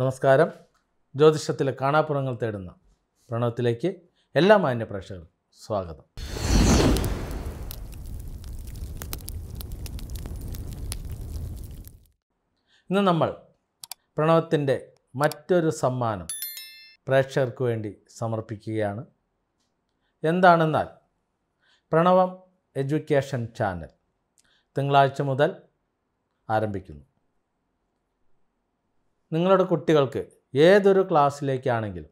നമസ്കാരം ജ്യോതിഷത്തിലെ കാണാപ്പുറങ്ങൾ തേടുന്ന പ്രണവത്തിലേക്ക് എല്ലാ മാന്യ പ്രേക്ഷകർക്കും സ്വാഗതം ഇന്ന് നമ്മൾ പ്രണവത്തിൻ്റെ മറ്റൊരു സമ്മാനം പ്രേക്ഷകർക്ക് വേണ്ടി സമർപ്പിക്കുകയാണ് എന്താണെന്നാൽ പ്രണവം എഡ്യൂക്കേഷൻ ചാനൽ തിങ്കളാഴ്ച മുതൽ ആരംഭിക്കുന്നു നിങ്ങളുടെ കുട്ടികൾക്ക് ഏതൊരു ക്ലാസ്സിലേക്കാണെങ്കിലും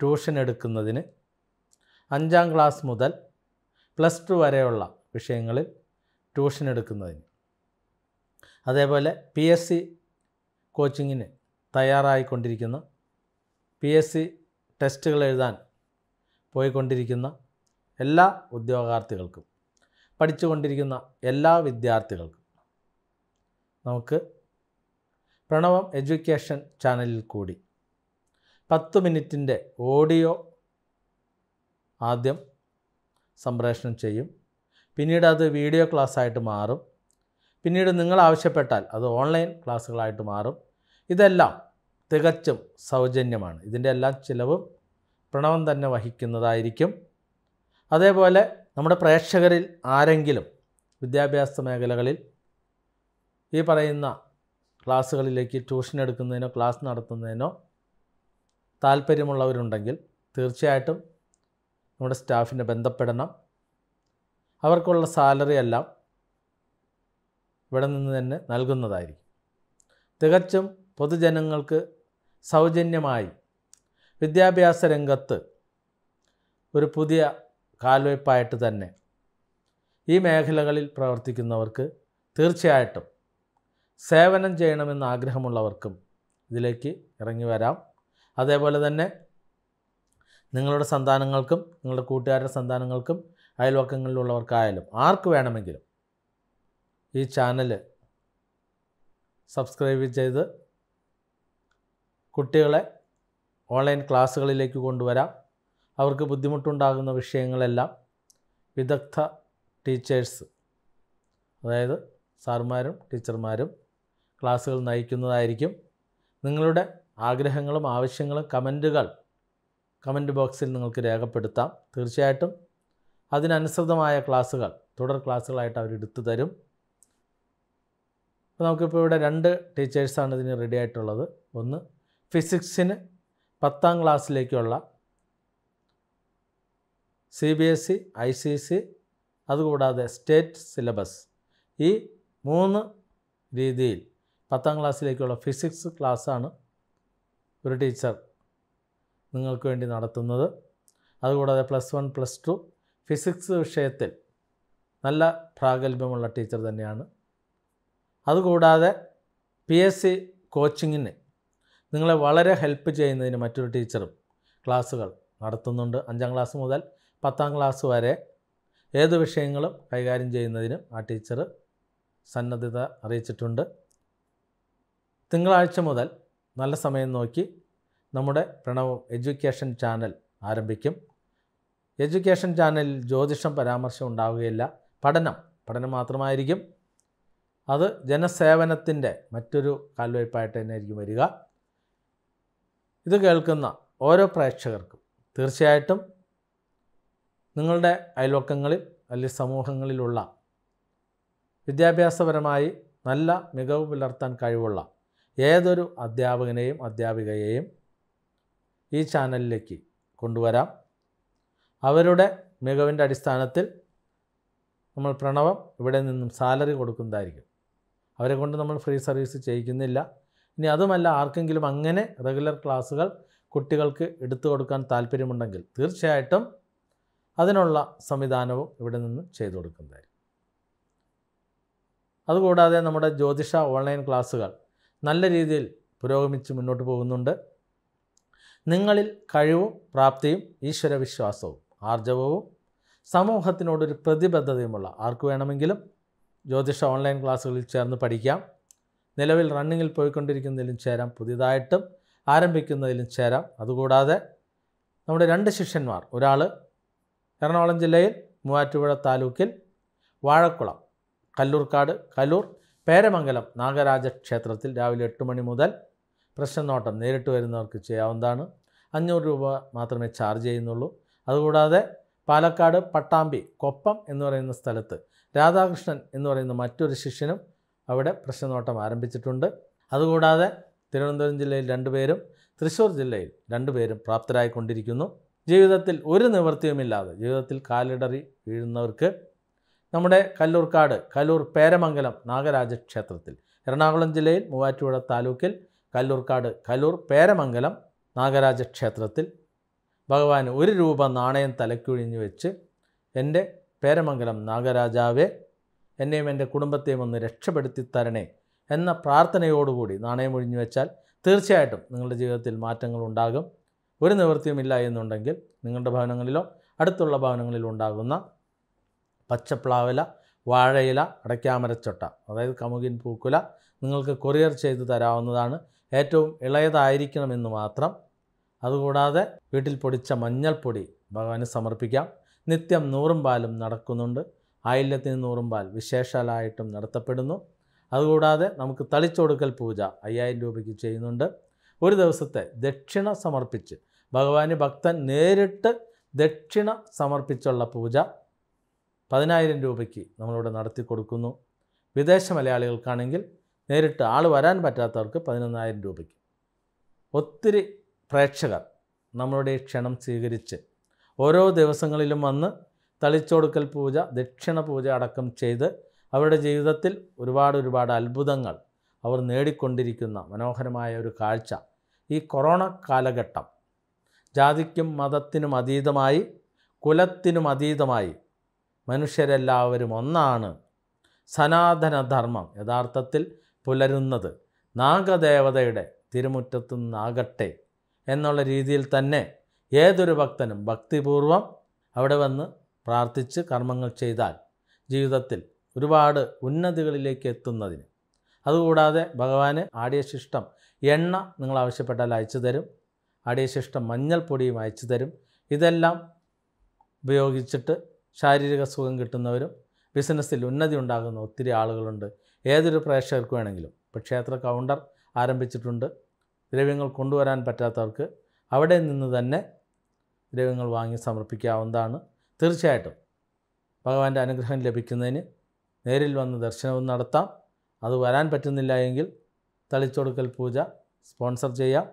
ട്യൂഷൻ എടുക്കുന്നതിന് അഞ്ചാം ക്ലാസ് മുതൽ പ്ലസ് ടു വരെയുള്ള വിഷയങ്ങളിൽ ട്യൂഷൻ എടുക്കുന്നതിന് അതേപോലെ പി എസ് സി കോച്ചിങ്ങിന് തയ്യാറായിക്കൊണ്ടിരിക്കുന്ന പി എസ് സി ടെസ്റ്റുകൾ എഴുതാൻ പോയിക്കൊണ്ടിരിക്കുന്ന എല്ലാ ഉദ്യോഗാർത്ഥികൾക്കും പഠിച്ചുകൊണ്ടിരിക്കുന്ന എല്ലാ വിദ്യാർത്ഥികൾക്കും നമുക്ക് പ്രണവം എഡ്യൂക്കേഷൻ ചാനലിൽ കൂടി പത്ത് മിനിറ്റിൻ്റെ ഓഡിയോ ആദ്യം സംപ്രേഷണം ചെയ്യും പിന്നീട് അത് വീഡിയോ ക്ലാസ്സായിട്ട് മാറും പിന്നീട് നിങ്ങൾ ആവശ്യപ്പെട്ടാൽ അത് ഓൺലൈൻ ക്ലാസ്സുകളായിട്ട് മാറും ഇതെല്ലാം തികച്ചും സൗജന്യമാണ് ഇതിൻ്റെ എല്ലാ ചിലവും പ്രണവം തന്നെ വഹിക്കുന്നതായിരിക്കും അതേപോലെ നമ്മുടെ പ്രേക്ഷകരിൽ ആരെങ്കിലും വിദ്യാഭ്യാസ മേഖലകളിൽ ഈ പറയുന്ന ക്ലാസ്സുകളിലേക്ക് ട്യൂഷൻ എടുക്കുന്നതിനോ ക്ലാസ് നടത്തുന്നതിനോ താല്പര്യമുള്ളവരുണ്ടെങ്കിൽ തീർച്ചയായിട്ടും നമ്മുടെ സ്റ്റാഫിനെ ബന്ധപ്പെടണം അവർക്കുള്ള സാലറി എല്ലാം ഇവിടെ നിന്ന് തന്നെ നൽകുന്നതായിരിക്കും തികച്ചും പൊതുജനങ്ങൾക്ക് സൗജന്യമായി വിദ്യാഭ്യാസ രംഗത്ത് ഒരു പുതിയ കാൽവയ്പായിട്ട് തന്നെ ഈ മേഖലകളിൽ പ്രവർത്തിക്കുന്നവർക്ക് തീർച്ചയായിട്ടും സേവനം ചെയ്യണമെന്ന് ആഗ്രഹമുള്ളവർക്കും ഇതിലേക്ക് ഇറങ്ങി വരാം അതേപോലെ തന്നെ നിങ്ങളുടെ സന്താനങ്ങൾക്കും നിങ്ങളുടെ കൂട്ടുകാരുടെ സന്താനങ്ങൾക്കും അയൽവക്കങ്ങളിലുള്ളവർക്കായാലും ആർക്ക് വേണമെങ്കിലും ഈ ചാനൽ സബ്സ്ക്രൈബ് ചെയ്ത് കുട്ടികളെ ഓൺലൈൻ ക്ലാസ്സുകളിലേക്ക് കൊണ്ടുവരാം അവർക്ക് ബുദ്ധിമുട്ടുണ്ടാകുന്ന വിഷയങ്ങളെല്ലാം വിദഗ്ധ ടീച്ചേഴ്സ് അതായത് സാർമാരും ടീച്ചർമാരും ക്ലാസ്സുകൾ നയിക്കുന്നതായിരിക്കും നിങ്ങളുടെ ആഗ്രഹങ്ങളും ആവശ്യങ്ങളും കമൻറ്റുകൾ കമൻറ്റ് ബോക്സിൽ നിങ്ങൾക്ക് രേഖപ്പെടുത്താം തീർച്ചയായിട്ടും അതിനനുസൃതമായ ക്ലാസ്സുകൾ തുടർ ക്ലാസ്സുകളായിട്ട് അവർ എടുത്തു തരും അപ്പോൾ നമുക്കിപ്പോൾ ഇവിടെ രണ്ട് ടീച്ചേഴ്സാണ് ഇതിന് റെഡി ആയിട്ടുള്ളത് ഒന്ന് ഫിസിക്സിന് പത്താം ക്ലാസ്സിലേക്കുള്ള C B S E I C C അതുകൂടാതെ സ്റ്റേറ്റ് സിലബസ് ഈ മൂന്ന് രീതിയിൽ പത്താം ക്ലാസ്സിലേക്കുള്ള ഫിസിക്സ് ക്ലാസ്സാണ് ഒരു ടീച്ചർ നിങ്ങൾക്ക് വേണ്ടി നടത്തുന്നത് അതുകൂടാതെ plus one plus two physics വിഷയത്തിൽ നല്ല പ്രാഗൽഭ്യമുള്ള ടീച്ചർ തന്നെയാണ് അതുകൂടാതെ പി എസ് സി കോച്ചിങ്ങിന് നിങ്ങളെ വളരെ ഹെൽപ്പ് ചെയ്യുന്നതിന് മറ്റൊരു ടീച്ചറും ക്ലാസ്സുകൾ നടത്തുന്നുണ്ട് അഞ്ചാം ക്ലാസ് മുതൽ പത്താം ക്ലാസ് വരെ ഏത് വിഷയങ്ങളും കൈകാര്യം ചെയ്യുന്നതിനും ആ ടീച്ചർ സന്നദ്ധത അറിയിച്ചിട്ടുണ്ട് തിങ്കളാഴ്ച മുതൽ നല്ല സമയം നോക്കി നമ്മുടെ പ്രണവം എഡ്യൂക്കേഷൻ ചാനൽ ആരംഭിക്കും എഡ്യൂക്കേഷൻ ചാനലിൽ ജ്യോതിഷം പരാമർശം ഉണ്ടാവുകയില്ല പഠനം പഠനം മാത്രമായിരിക്കും അത് ജനസേവനത്തിൻ്റെ മറ്റൊരു കാൽവയ്പായിട്ട് തന്നെ ആയിരിക്കും വരിക ഇത് കേൾക്കുന്ന ഓരോ പ്രേക്ഷകർക്കും തീർച്ചയായിട്ടും നിങ്ങളുടെ അയൽവക്കങ്ങളിൽ അല്ലെങ്കിൽ സമൂഹങ്ങളിലുള്ള വിദ്യാഭ്യാസപരമായി നല്ല മികവ് പുലർത്താൻ കഴിവുള്ള ഏതൊരു അധ്യാപകനെയും അധ്യാപികയെയും ഈ ചാനലിലേക്ക് കൊണ്ടുവരാം അവരുടെ മികവിൻ്റെ അടിസ്ഥാനത്തിൽ നമ്മൾ പ്രണവം ഇവിടെ നിന്നും സാലറി കൊടുക്കുന്നതായിരിക്കും അവരെ കൊണ്ട് നമ്മൾ ഫ്രീ സർവീസ് ചെയ്യിക്കുന്നില്ല ഇനി അതുമല്ല ആർക്കെങ്കിലും അങ്ങനെ റെഗുലർ ക്ലാസ്സുകൾ കുട്ടികൾക്ക് എടുത്തു കൊടുക്കാൻ താല്പര്യമുണ്ടെങ്കിൽ തീർച്ചയായിട്ടും അതിനുള്ള സംവിധാനവും ഇവിടെ നിന്ന് ചെയ്തു കൊടുക്കുന്നതായിരിക്കും അതുകൂടാതെ നമ്മുടെ ജ്യോതിഷ ഓൺലൈൻ ക്ലാസ്സുകൾ നല്ല രീതിയിൽ പുരോഗമിച്ച് മുന്നോട്ട് പോകുന്നുണ്ട് നിങ്ങളിൽ കഴിവും പ്രാപ്തിയും ഈശ്വരവിശ്വാസവും ആർജവവും സമൂഹത്തിനോടൊരു പ്രതിബദ്ധതയുമുള്ള ആർക്ക് വേണമെങ്കിലും ജ്യോതിഷ ഓൺലൈൻ ക്ലാസ്സുകളിൽ ചേർന്ന് പഠിക്കാം നിലവിൽ റണ്ണിങ്ങിൽ പോയിക്കൊണ്ടിരിക്കുന്നതിലും ചേരാം പുതിയതായിട്ടും ആരംഭിക്കുന്നതിലും ചേരാം അതുകൂടാതെ നമ്മുടെ രണ്ട് ശിഷ്യന്മാർ ഒരാൾ എറണാകുളം ജില്ലയിൽ മൂവാറ്റുപുഴ താലൂക്കിൽ വാഴക്കുളം കല്ലൂർക്കാട് കലൂർ പേരമംഗലം നാഗരാജ ക്ഷേത്രത്തിൽ രാവിലെ എട്ട് മണി മുതൽ പ്രശ്നനോട്ടം നേരിട്ട് വരുന്നവർക്ക് ചെയ്യാവുന്നതാണ് അഞ്ഞൂറ് രൂപ മാത്രമേ ചാർജ് ചെയ്യുന്നുള്ളൂ അതുകൂടാതെ പാലക്കാട് പട്ടാമ്പി കൊപ്പം എന്ന് പറയുന്ന സ്ഥലത്ത് രാധാകൃഷ്ണൻ എന്ന് പറയുന്ന മറ്റൊരു ശിഷ്യനും അവിടെ പ്രശ്നനോട്ടം ആരംഭിച്ചിട്ടുണ്ട് അതുകൂടാതെ തിരുവനന്തപുരം ജില്ലയിൽ രണ്ടുപേരും തൃശ്ശൂർ ജില്ലയിൽ രണ്ടുപേരും പ്രാപ്തരായിക്കൊണ്ടിരിക്കുന്നു ജീവിതത്തിൽ ഒരു നിവൃത്തിയുമില്ലാതെ ജീവിതത്തിൽ കാലിടറി വീഴുന്നവർക്ക് നമ്മുടെ കല്ലൂർക്കാട് കല്ലൂർ പേരമംഗലം നാഗരാജ ക്ഷേത്രത്തിൽ എറണാകുളം ജില്ലയിൽ മൂവാറ്റുപുഴ താലൂക്കിൽ കല്ലൂർക്കാട് കല്ലൂർ പേരമംഗലം നാഗരാജ ക്ഷേത്രത്തിൽ ഭഗവാൻ ഒരു രൂപ നാണയം തലക്കൊഴിഞ്ഞു വെച്ച് എൻ്റെ പേരമംഗലം നാഗരാജാവെ എന്നെയും എൻ്റെ കുടുംബത്തെയും ഒന്ന് രക്ഷപ്പെടുത്തി തരണേ എന്ന പ്രാർത്ഥനയോടുകൂടി നാണയം ഒഴിഞ്ഞു വെച്ചാൽ തീർച്ചയായിട്ടും നിങ്ങളുടെ ജീവിതത്തിൽ മാറ്റങ്ങൾ ഉണ്ടാകും ഒരു നിവൃത്തിയുമില്ല എന്നുണ്ടെങ്കിൽ നിങ്ങളുടെ ഭവനങ്ങളിലോ അടുത്തുള്ള ഭവനങ്ങളിലോ ഉണ്ടാകുന്ന പച്ചപ്ലാവില വാഴയില അടയ്ക്കാമരച്ചൊട്ട അതായത് കമുകിൻ പൂക്കുല നിങ്ങൾക്ക് കൊറിയർ ചെയ്ത് തരാവുന്നതാണ് ഏറ്റവും ഇളയതായിരിക്കണമെന്ന് മാത്രം അതുകൂടാതെ വീട്ടിൽ പൊടിച്ച മഞ്ഞൾപ്പൊടി ഭഗവാന് സമർപ്പിക്കാം നിത്യം നൂറും പാലും നടക്കുന്നുണ്ട് ആയില്യത്തിന് നൂറും പാൽ വിശേഷാലായിട്ടും നടത്തപ്പെടുന്നു അതുകൂടാതെ നമുക്ക് തളിച്ചൊടുക്കൽ പൂജ അയ്യായിരം രൂപയ്ക്ക് ചെയ്യുന്നുണ്ട് ഒരു ദിവസത്തെ ദക്ഷിണ സമർപ്പിച്ച് ഭഗവാന് ഭക്തൻ നേരിട്ട് ദക്ഷിണ സമർപ്പിച്ചുള്ള പൂജ പതിനായിരം രൂപയ്ക്ക് നമ്മളിവിടെ നടത്തി കൊടുക്കുന്നു വിദേശ മലയാളികൾക്കാണെങ്കിൽ നേരിട്ട് ആൾ വരാൻ പറ്റാത്തവർക്ക് പതിനൊന്നായിരം രൂപയ്ക്ക് ഒത്തിരി പ്രേക്ഷകർ നമ്മളുടെ ക്ഷണം സ്വീകരിച്ച് ഓരോ ദിവസങ്ങളിലും വന്ന് തളിച്ചൊടുക്കൽ പൂജ ദക്ഷിണ പൂജ അടക്കം ചെയ്ത് അവരുടെ ജീവിതത്തിൽ ഒരുപാട് ഒരുപാട് അത്ഭുതങ്ങൾ അവർ നേടിക്കൊണ്ടിരിക്കുന്ന മനോഹരമായ ഒരു കാഴ്ച ഈ കൊറോണ കാലഘട്ടം ജാതിക്കും മതത്തിനും അതീതമായി കുലത്തിനും അതീതമായി മനുഷ്യരെല്ലാവരും ഒന്നാണ് സനാതനധർമ്മം യഥാർത്ഥത്തിൽ പുലരുന്നത് നാഗദേവതയുടെ തിരുമുറ്റത്തു നിന്നാകട്ടെ എന്നുള്ള രീതിയിൽ തന്നെ ഏതൊരു ഭക്തനും ഭക്തിപൂർവം അവിടെ വന്ന് പ്രാർത്ഥിച്ച് കർമ്മങ്ങൾ ചെയ്താൽ ജീവിതത്തിൽ ഒരുപാട് ഉന്നതികളിലേക്ക് എത്തുന്നതിന് അതുകൂടാതെ ഭഗവാന് ആടിയശിഷ്ടം എണ്ണ നിങ്ങൾ ആവശ്യപ്പെട്ടാൽ അയച്ചു തരും ആടിയശിഷ്ടം മഞ്ഞൾപ്പൊടിയും അയച്ചു തരും ഇതെല്ലാം ഉപയോഗിച്ചിട്ട് ശാരീരിക സുഖം കിട്ടുന്നവരും ബിസിനസ്സിൽ ഉന്നതി ഉണ്ടാകുന്ന ഒത്തിരി ആളുകളുണ്ട് ഏതൊരു പ്രേക്ഷകർക്ക് വേണമെങ്കിലും ഇപ്പോൾ ക്ഷേത്ര കൗണ്ടർ ആരംഭിച്ചിട്ടുണ്ട് ദ്രവ്യങ്ങൾ കൊണ്ടുവരാൻ പറ്റാത്തവർക്ക് അവിടെ നിന്ന് തന്നെ ദ്രവ്യങ്ങൾ വാങ്ങി സമർപ്പിക്കാവുന്നതാണ് തീർച്ചയായിട്ടും ഭഗവാന്റെ അനുഗ്രഹം ലഭിക്കുന്നതിന് നേരിൽ വന്ന് ദർശനവും നടത്താം അത് വരാൻ പറ്റുന്നില്ല എങ്കിൽ തളിച്ചൊടുക്കൽ പൂജ സ്പോൺസർ ചെയ്യാം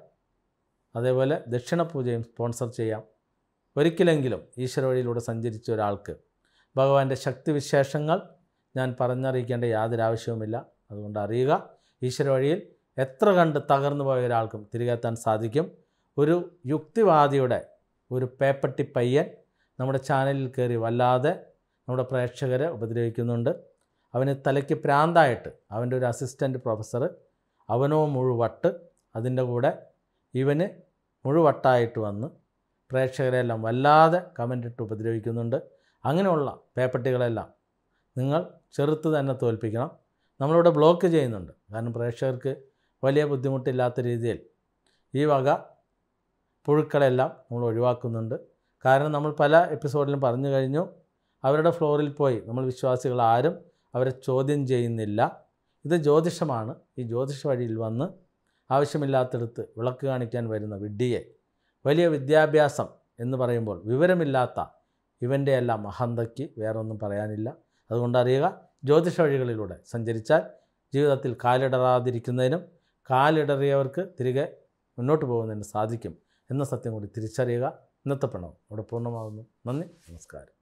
അതേപോലെ ദക്ഷിണ പൂജയും സ്പോൺസർ ചെയ്യാം ഒരിക്കലെങ്കിലും ഈശ്വര വഴിയിലൂടെ സഞ്ചരിച്ച ഒരാൾക്ക് ഭഗവാന്റെ ശക്തിവിശേഷങ്ങൾ ഞാൻ പറഞ്ഞറിയിക്കേണ്ട യാതൊരു ആവശ്യവുമില്ല അതുകൊണ്ട് അറിയുക ഈശ്വര വഴിയിൽ എത്ര കണ്ട് തകർന്നു പോയ ഒരാൾക്കും തിരികെത്താൻ സാധിക്കും ഒരു യുക്തിവാദിയുടെ ഒരു പേപ്പട്ടി പയ്യൻ നമ്മുടെ ചാനലിൽ കയറി വല്ലാതെ നമ്മുടെ പ്രേക്ഷകരെ ഉപദ്രവിക്കുന്നുണ്ട് അവന് തലയ്ക്ക് പ്രാന്തായിട്ട് അവൻ്റെ ഒരു അസിസ്റ്റൻറ്റ് പ്രൊഫസർ അവനോ മുഴുവട്ട് അതിൻ്റെ കൂടെ ഇവന് മുഴുവട്ടായിട്ട് വന്ന് പ്രേക്ഷകരെല്ലാം വല്ലാതെ കമൻ്റ് ഇട്ട് ഉപദ്രവിക്കുന്നുണ്ട് അങ്ങനെയുള്ള പേപ്പട്ടികളെല്ലാം നിങ്ങൾ ചെറുത്ത് തന്നെ തോൽപ്പിക്കണം നമ്മളിവിടെ ബ്ലോക്ക് ചെയ്യുന്നുണ്ട് കാരണം പ്രേക്ഷകർക്ക് വലിയ ബുദ്ധിമുട്ടില്ലാത്ത രീതിയിൽ ഈ വക പുഴുക്കളെല്ലാം നമ്മൾ ഒഴിവാക്കുന്നുണ്ട് കാരണം നമ്മൾ പല എപ്പിസോഡിലും പറഞ്ഞു കഴിഞ്ഞു അവരുടെ ഫ്ലോറിൽ പോയി നമ്മൾ വിശ്വാസികൾ ആരും അവരെ ചോദ്യം ചെയ്യുന്നില്ല ഇത് ജ്യോതിഷമാണ് ഈ ജ്യോതിഷ വഴിയിൽ വന്ന് ആവശ്യമില്ലാത്തടത്ത് വിളക്ക് കാണിക്കാൻ വരുന്ന വിഡ്ഢിയെ വലിയ വിദ്യാഭ്യാസം എന്ന് പറയുമ്പോൾ വിവരമില്ലാത്ത ഇവൻ്റെ എല്ലാം അഹന്തയ്ക്ക് വേറൊന്നും പറയാനില്ല അതുകൊണ്ട് അറിയുക ജ്യോതിഷ വഴികളിലൂടെ സഞ്ചരിച്ചാൽ ജീവിതത്തിൽ കാലിടറാതിരിക്കുന്നതിനും കാലിടറിയവർക്ക് തിരികെ മുന്നോട്ട് പോകുന്നതിന് സാധിക്കും എന്ന സത്യം കൂടി തിരിച്ചറിയുക ഇന്നത്തെ പണം ഇവിടെ പൂർണ്ണമാകുന്നു നന്ദി നമസ്കാരം